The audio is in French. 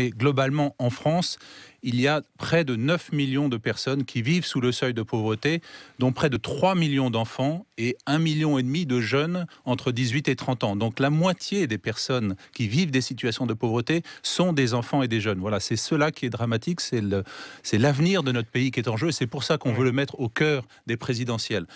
Mais globalement, en France, il y a près de 9 millions de personnes qui vivent sous le seuil de pauvreté, dont près de 3 millions d'enfants et 1,5 million et demi de jeunes entre 18 et 30 ans. Donc la moitié des personnes qui vivent des situations de pauvreté sont des enfants et des jeunes. Voilà, c'est cela qui est dramatique, c'est l'avenir de notre pays qui est en jeu et c'est pour ça qu'on veut le mettre au cœur des présidentielles.